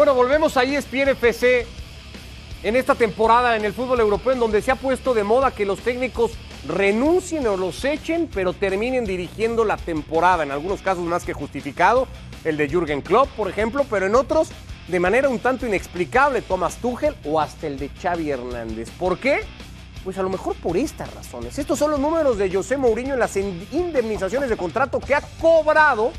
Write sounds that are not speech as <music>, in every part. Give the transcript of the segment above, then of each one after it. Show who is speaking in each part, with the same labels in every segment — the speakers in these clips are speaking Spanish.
Speaker 1: Bueno, volvemos a ESPN FC en esta temporada en el fútbol europeo, en donde se ha puesto de moda que los técnicos renuncien o los echen, pero terminen dirigiendo la temporada. En algunos casos más que justificado, el de Jürgen Klopp, por ejemplo, pero en otros de manera un tanto inexplicable, Thomas Tuchel o hasta el de Xavi Hernández. ¿Por qué? Pues a lo mejor por estas razones. Estos son los números de José Mourinho en las indemnizaciones de contrato que ha cobrado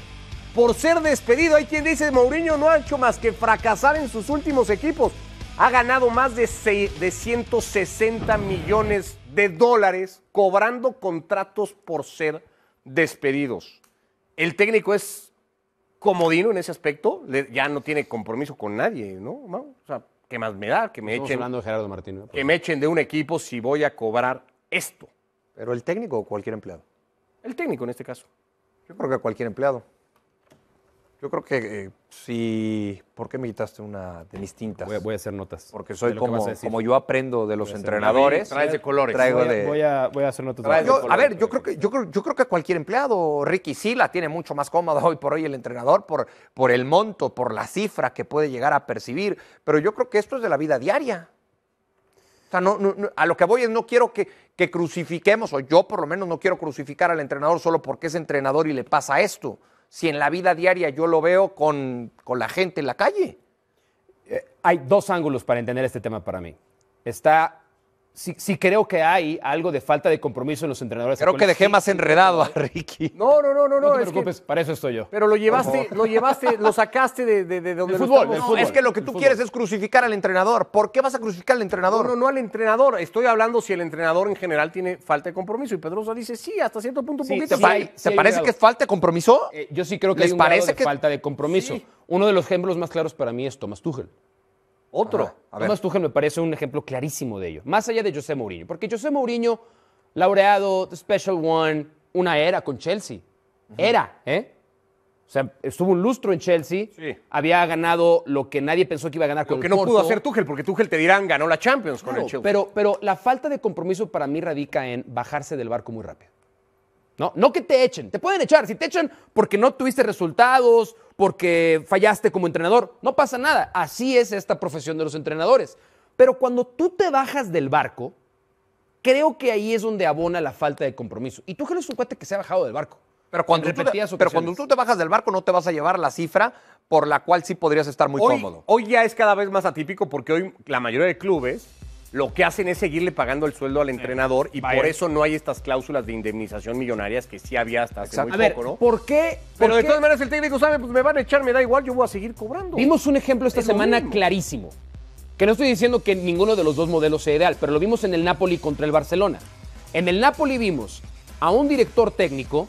Speaker 1: por ser despedido. Hay quien dice, Mourinho no ha hecho más que fracasar en sus últimos equipos. Ha ganado más de, 160 millones de dólares cobrando contratos por ser despedidos. El técnico es comodino en ese aspecto, ya no tiene compromiso con nadie, ¿no? O sea, ¿qué más me da? Que me, echen, que me echen de un equipo si voy a cobrar esto. ¿Pero el técnico o cualquier empleado? El técnico en este caso. Yo creo que cualquier empleado. Yo creo que eh, sí. ¿Por qué me quitaste una de mis tintas? Voy a, hacer notas. Porque soy como, yo aprendo de los entrenadores. Traes de colores. voy, a, hacer notas. a ver, yo creo, que, yo, creo, que cualquier empleado, Ricky sí la tiene mucho más cómoda hoy por hoy el entrenador por, por el monto, por la cifra que puede llegar a percibir. Pero yo creo que esto es de la vida diaria. O sea, no, a lo que voy es no quiero que, que, crucifiquemos, o yo por lo menos no quiero crucificar al entrenador solo porque es entrenador y le pasa esto si en la vida diaria yo lo veo con, la gente en la calle? Eh, hay dos ángulos para entender este tema para mí. Está sí, creo que hay algo de falta de compromiso en los entrenadores. Creo que dejé más enredado a Ricky. No, no, no, no. No, te preocupes, para eso estoy yo. Pero lo llevaste, lo llevaste, lo sacaste de, donde el fútbol, Es que lo que tú quieres es crucificar al entrenador. ¿Por qué vas a crucificar al entrenador? No, no, al entrenador. Estoy hablando si el entrenador en general tiene falta de compromiso. Y Pedrosa dice, sí, hasta cierto punto un poquito. ¿Te, parece que es falta de compromiso? Eh, yo sí creo que es falta de compromiso. Uno de los ejemplos más claros para mí es Thomas Tuchel. Otro. además a me parece un ejemplo clarísimo de ello. Más allá de José Mourinho. Porque José Mourinho, laureado, Special One, una era con Chelsea. Era, ¿eh? O sea, estuvo un lustro en Chelsea. Había ganado lo que nadie pensó que iba a ganar lo con que no pudo hacer Tuchel, porque Tuchel te dirán ganó la Champions con el Chelsea. Pero, pero la falta de compromiso para mí radica en bajarse del barco muy rápido. ¿no? No que te echen, te pueden echar. Si te echan porque no tuviste resultados, porque fallaste como entrenador, no pasa nada. Así es esta profesión de los entrenadores. Pero cuando tú te bajas del barco, creo que ahí es donde abona la falta de compromiso. Y tú eres un cuate que se ha bajado del barco. Pero cuando, tú te, pero cuando tú te bajas del barco no te vas a llevar la cifra por la cual sí podrías estar muy cómodo. Hoy ya es cada vez más atípico porque hoy la mayoría de clubes lo que hacen es seguirle pagando el sueldo al entrenador y por eso no hay estas cláusulas de indemnización millonarias que sí había hasta hace muy poco, ¿no? ¿Por qué? Pero de todas maneras el técnico sabe, pues me van a echar, me da igual, yo voy a seguir cobrando. Vimos un ejemplo esta semana clarísimo. Que no estoy diciendo que ninguno de los dos modelos sea ideal, pero lo vimos en el Napoli contra el Barcelona. En el Napoli vimos a un director técnico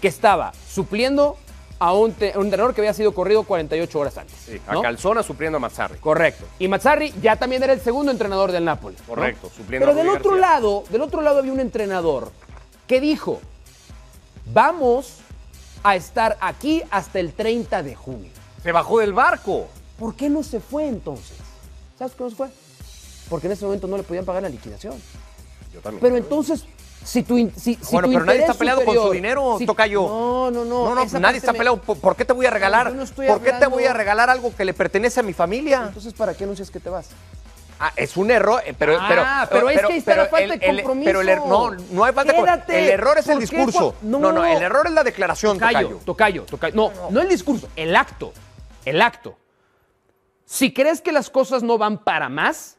Speaker 1: que estaba supliendo a un, entrenador que había sido corrido 48 horas antes. Sí, a Calzona supliendo a Mazzarri. Correcto. Y Mazzarri ya también era el segundo entrenador del Nápoles. Correcto, supliendo Pero del otro lado, del otro lado había un entrenador que dijo, vamos a estar aquí hasta el 30 de junio. Se bajó del barco. ¿Por qué no se fue entonces? ¿Sabes por qué no se fue? Porque en ese momento no le podían pagar la liquidación. Yo también. Pero entonces si tu, si, si bueno, pero nadie está peleado con su dinero, Tocayo No, no, no. no, no nadie está peleado. ¿Por, qué te voy a regalar? ¿Por qué te voy a regalar algo que le pertenece a mi familia? Entonces, ¿para qué anuncias que te vas? Ah, es un error, eh, pero, ah, pero, es que ahí está la falta el, de compromiso. pero el, er-, no, no hay falta El error es el discurso. No. no. el error es la declaración, tocayo. Tocayo, tocayo. No, no, no el discurso, el acto. El acto. Si crees que las cosas no van para más,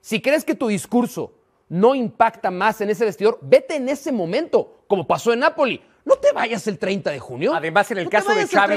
Speaker 1: si crees que tu discurso no impacta más en ese vestidor, vete en ese momento, como pasó en Napoli. No te vayas el 30 de junio. Además, en el caso de Xavi,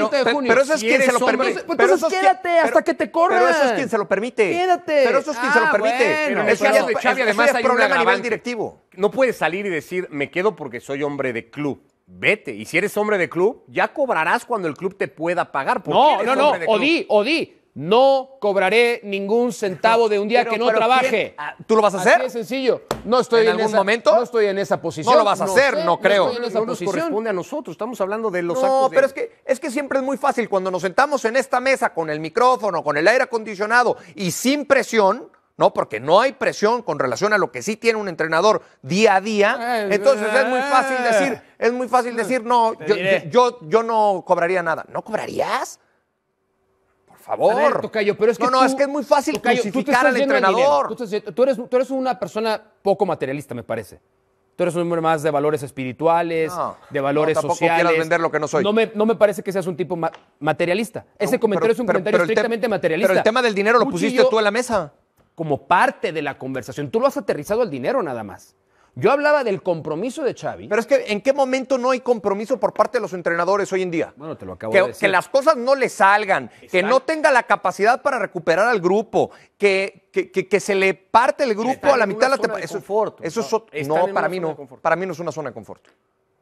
Speaker 1: pero eso es quien se lo permite. Pues pero, entonces quédate hasta que te corran. Pero eso es quien se lo permite. Quédate. Pero eso es quien se lo ah, permite. Bueno, eso ya es, de además hay problema a nivel directivo. No puedes salir y decir, me quedo porque soy hombre de club vete. Y si eres hombre de club, ya cobrarás cuando el club te pueda pagar. No, no, no, no, odí no cobraré ningún centavo de un día que no trabaje. Ah, ¿Tú lo vas a hacer? es sencillo. No estoy en, algún momento. No estoy en esa posición. No lo vas a hacer, no creo. No, estoy en esa no nos corresponde a nosotros. Estamos hablando de los. No, pero es que es que siempre es muy fácil cuando nos sentamos en esta mesa con el micrófono, con el aire acondicionado y sin presión. ¿no? Porque no hay presión con relación a lo que sí tiene un entrenador día a día. Eh, entonces es muy fácil eh. decir, es muy fácil decir, no, yo, yo, yo no cobraría nada. ¿No cobrarías? favor. pero es no, no, es que es muy fácil tocayo, al entrenador. Tú, eres, tú eres una persona poco materialista, me parece. Tú eres un hombre más de valores espirituales, de valores sociales. vender lo que no me, parece que seas un tipo materialista. Ese comentario es un comentario estrictamente materialista. Pero el tema del dinero lo pusiste tú a la mesa. Como parte de la conversación. Tú lo has aterrizado al dinero nada más. Yo hablaba del compromiso de Xavi. Pero es que ¿en qué momento no hay compromiso por parte de los entrenadores hoy en día? Bueno, te lo acabo que, de decir. Que las cosas no le salgan, que no tenga la capacidad para recuperar al grupo, que, que, se le parte el grupo a la mitad de la temporada. Eso, eso es, no para mí no. Para mí no es una zona de confort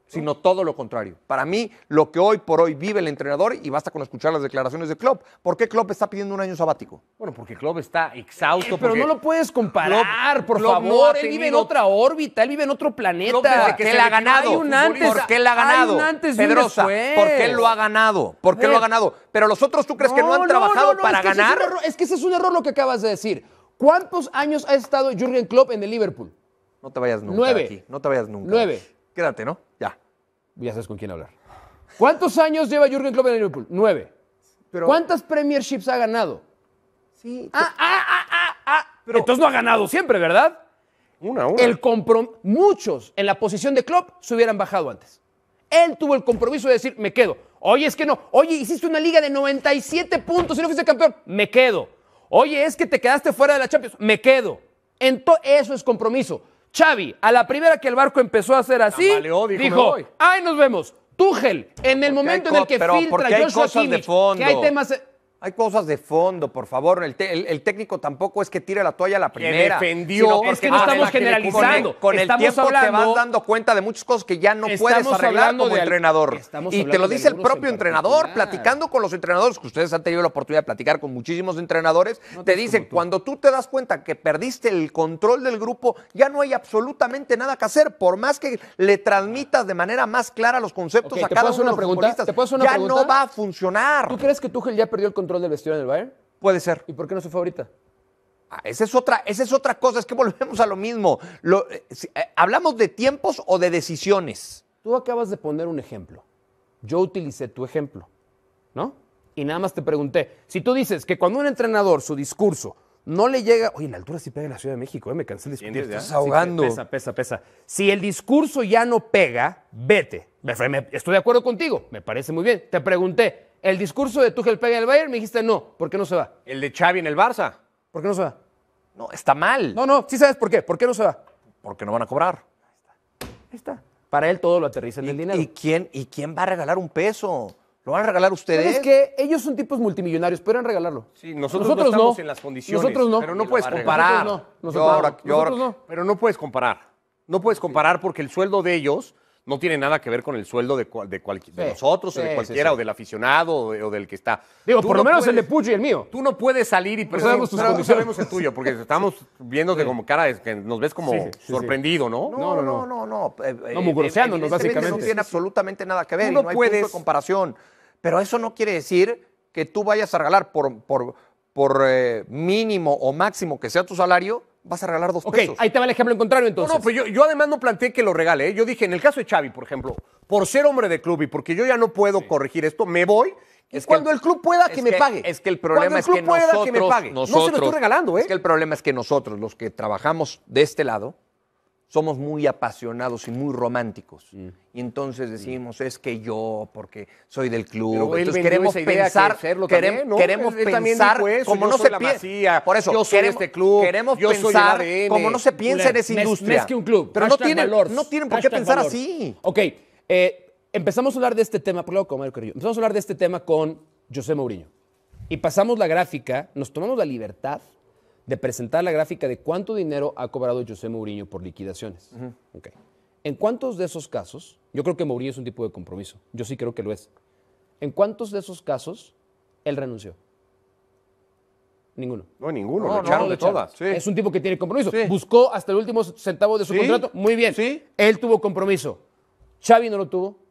Speaker 1: sino todo lo contrario. Para mí, lo que hoy por hoy vive el entrenador, y basta con escuchar las declaraciones de Klopp, ¿por qué Klopp está pidiendo un año sabático? Bueno, porque Klopp está exhausto. pero no lo puedes comparar, por favor. él vive en otra órbita, él vive en otro planeta. ¿Por que, ha ganado. ¿Por qué él ha ganado? ¿por qué lo ha ganado? ¿Por qué lo ha eh. ganado? Pero los otros, ¿tú crees que no han trabajado para ganar? es, que ese es un error lo que acabas de decir. ¿Cuántos años ha estado Jürgen Klopp en el Liverpool? No te vayas nunca. Nueve. Aquí. No te vayas nunca. Nueve. Quédate, ¿no? Ya. Ya sabes con quién hablar. ¿Cuántos años lleva Jürgen Klopp en Liverpool? Nueve. Pero, ¿Cuántas Premierships ha ganado? Sí. Ah, ah, ah, ah, ah, Pero, Entonces no ha ganado siempre, ¿verdad? Una, una. El Muchos en la posición de Klopp se hubieran bajado antes. Él tuvo el compromiso de decir, me quedo. Oye, es que no. Oye, hiciste una liga de 97 puntos y no fuiste campeón. Me quedo. Oye, es que te quedaste fuera de la Champions. Me quedo. Entonces, eso es compromiso. Xavi, a la primera que el barco empezó a hacer así, dijo, ahí ay, nos vemos. Túgel, en el momento en el que filtra Joshua Kimmich, que hay temas... Hay cosas de fondo, por favor. El, técnico tampoco es que tire la toalla a la primera. Que defendió. Es no estamos generalizando. Con el, tiempo te vas dando cuenta de muchas cosas que ya no puedes arreglar como entrenador. Y te lo dice el propio entrenador, platicando con los entrenadores, que ustedes han tenido la oportunidad de platicar con muchísimos entrenadores, te, dice: dicen, cuando tú te das cuenta que perdiste el control del grupo, ya no hay absolutamente nada que hacer, por más que le transmitas de manera más clara los conceptos a cada uno de los pregunta? ya no va a funcionar. ¿Tú crees que Tuchel ya perdió el control del vestidor en el Bayern? Puede ser. ¿Y por qué no es su favorita? Ah, esa es, otra, esa es otra cosa, es que volvemos a lo mismo. Eh, eh, ¿Hablamos de tiempos o de decisiones? Tú acabas de poner un ejemplo. Yo utilicé tu ejemplo, ¿no? Y nada más te pregunté, si tú dices que cuando un entrenador, su discurso, no le llega. Oye, la altura sí pega en la Ciudad de México, ¿eh? me cansé de discutir. Estás ahogando. pesa, pesa, pesa. Si el discurso ya no pega, vete. Estoy de acuerdo contigo, me parece muy bien. Te pregunté, el discurso de Tuchel pega en el Bayern, me dijiste no, ¿por qué no se va? El de Xavi en el Barça. ¿Por qué no se va? No, está mal. No, no, sí sabes por qué. ¿Por qué no se va? Porque no van a cobrar. Ahí está. Para él todo lo aterriza en el dinero. ¿y quién, ¿Y quién va a regalar un peso? ¿Lo van a regalar ustedes? Es que ellos son tipos multimillonarios, pueden regalarlo. Sí, nosotros, no estamos en las condiciones. Nosotros no. Pero no puedes comparar. Nosotros no. no. Pero no puedes comparar. No puedes comparar porque el sueldo de ellos no tiene nada que ver con el sueldo de, de, de nosotros o de cualquiera o del aficionado o, del que está. Digo, por lo menos el de Pucci y el mío. Tú no puedes salir y presentar. No sabemos, sabemos el tuyo, porque <laughs> estamos viéndote como cara, que nos ves como sorprendido, ¿no? No, no, no, no. No, no, eh, eh básicamente. No tiene absolutamente nada que ver. no, y no Hay punto de comparación. Pero eso no quiere decir que tú vayas a regalar por, por, por eh, mínimo o máximo que sea tu salario vas a regalar dos pesos. ahí te va el ejemplo en contrario entonces. No, no, pero yo, además no planteé que lo regale. ¿eh? Yo dije, en el caso de Xavi, por ejemplo, por ser hombre de club y porque yo ya no puedo corregir esto, me voy. es cuando el, club pueda que, me pague. Es que el problema es que nosotros, no se lo estoy regalando, ¿eh? Es que el problema es que nosotros, los que trabajamos de este lado, somos muy apasionados y muy románticos. Mm. Y entonces mm. decimos, es que yo, porque soy del club. Entonces queremos pensar, queremos, pensar como no se piensa. Por eso, queremos, este club, queremos pensar como no se piensa en esa industria. Es que un club. Pero no tienen, valors, no tienen por qué pensar así. Ok, eh, empezamos a hablar de este tema, por con Mario empezamos a hablar de este tema con José Mourinho. Y pasamos la gráfica, nos tomamos la libertad de presentar la gráfica de cuánto dinero ha cobrado José Mourinho por liquidaciones. ¿En cuántos de esos casos? Yo creo que Mourinho es un tipo de compromiso. Yo sí creo que lo es. ¿En cuántos de esos casos él renunció? Ninguno. No, ninguno. lo echaron de todas. Es un tipo que tiene compromiso. Buscó hasta el último centavo de su contrato. Muy bien. Él tuvo compromiso. Xavi no lo tuvo.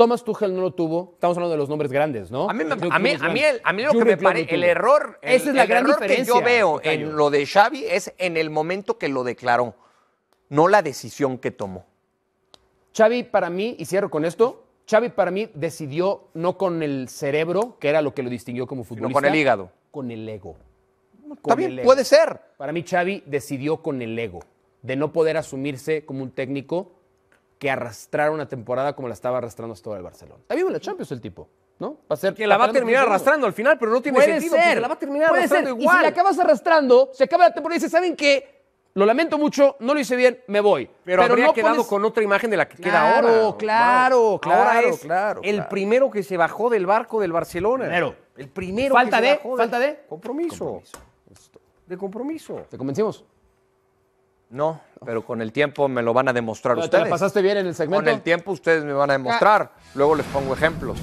Speaker 1: Thomas Tuchel no lo tuvo. Estamos hablando de los nombres grandes, ¿no? A mí, a mí, lo que me parece, el error, Esa es la el gran error que yo veo en lo de Xavi es en el momento que lo declaró, no la decisión que tomó. Xavi para mí, y cierro con esto, Xavi para mí decidió no con el cerebro, que era lo que lo distinguió como futbolista. No con el hígado. Con el ego. Está puede ser. Para mí Xavi decidió con el ego, de no poder asumirse como un técnico que arrastrar una temporada como la estaba arrastrando hasta ahora el Barcelona. Está vivo en la Champions el tipo. ¿no? Va ser que la va a terminar arrastrando al final, pero no tiene Puede Ser. La va a terminar arrastrando igual. Y si la acabas arrastrando, se acaba la temporada y dices, ¿saben qué? Lo lamento mucho, no lo hice bien, me voy. Pero, habría quedado con otra imagen de la que queda ahora. Claro, claro, claro, El primero que se bajó del barco del Barcelona. Claro. El primero falta que de, se bajó Falta de... Compromiso. compromiso. De compromiso. ¿Te convencimos? No, pero con el tiempo me lo van a demostrar ustedes. pasaste bien en el segmento? Con el tiempo ustedes me van a demostrar. Ah. Luego les pongo ejemplos.